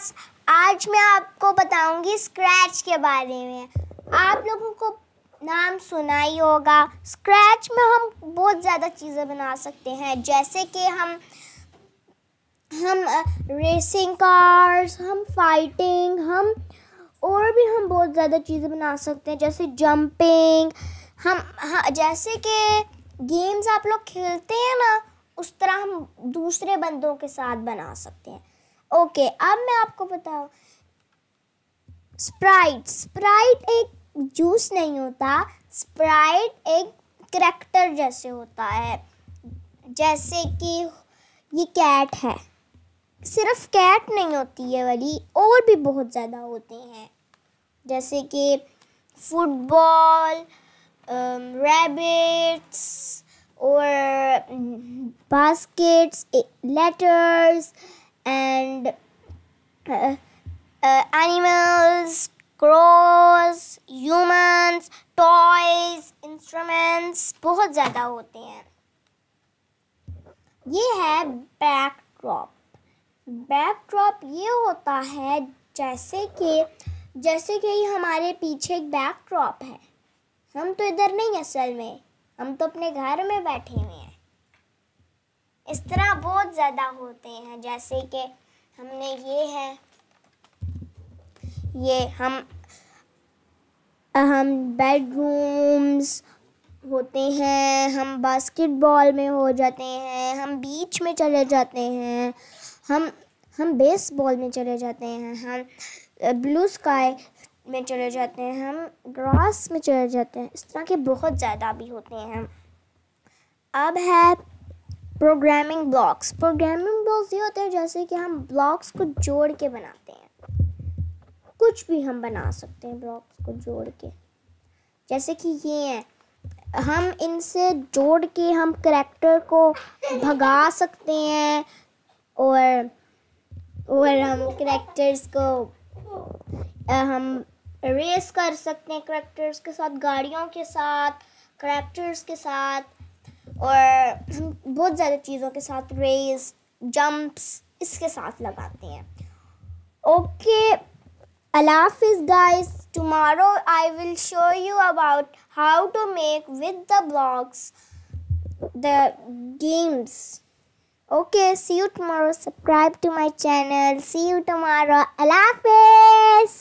class आज मैं आपको बताऊंगी स्क्रैच के बारे में आप लोगों को नाम सुना ही होगा स्क्रैच में हम बहुत ज़्यादा चीज़ें बना सकते हैं जैसे कि हम हम रेसिंग कार्स हम फाइटिंग हम और भी हम बहुत ज़्यादा चीज़ें बना सकते हैं जैसे जंपिंग हम हाँ जैसे कि गेम्स आप लोग खेलते हैं ना उस तरह हम दूसरे बंदों के साथ बना सकते हैं ओके अब मैं आपको बताऊँ स्प्राइट स्प्राइट एक जूस नहीं होता स्प्राइट एक करेक्टर जैसे होता है जैसे कि ये कैट है सिर्फ कैट नहीं होती है वाली और भी बहुत ज़्यादा होते हैं जैसे कि फुटबॉल रैबिट्स um, और baskets um, letters and uh, uh, animals, crows, humans, toys, instruments बहुत ज़्यादा होते हैं ये है बैकड्रॉप बैकड्रॉप ये होता है जैसे कि जैसे कि हमारे पीछे एक बैकड्रॉप है हम तो इधर नहीं असल में हम तो अपने घर में बैठे हुए हैं इस तरह बहुत ज़्यादा होते हैं जैसे कि हमने ये है ये हम हम बेडरूम्स होते हैं हम बास्केटबॉल में हो जाते हैं हम बीच में चले जाते हैं हम हम बेसबॉल में चले जाते हैं हम ब्लू स्काई में चले जाते हैं हम ग्रास में चले जाते हैं इस तरह के बहुत ज़्यादा भी होते हैं अब है प्रोग्रामिंग ब्लॉक्स प्रोग्रामिंग ब्लॉक्स ये होते हैं जैसे कि हम ब्लॉक्स को जोड़ के बनाते हैं कुछ भी हम बना सकते हैं ब्लॉक्स को जोड़ के जैसे कि ये हैं हम इनसे जोड़ के हम करेक्टर को भगा सकते हैं और और हम करेक्टर्स को हम रेस कर सकते हैं करेक्टर्स के साथ गाड़ियों के साथ करेक्टर्स के साथ और बहुत ज़्यादा चीज़ों के साथ रेस जंप्स इसके साथ लगाते हैं ओके अलाफ guys tomorrow I will show you about how to make with the blocks the games okay see you tomorrow subscribe to my channel see you tomorrow अलाफ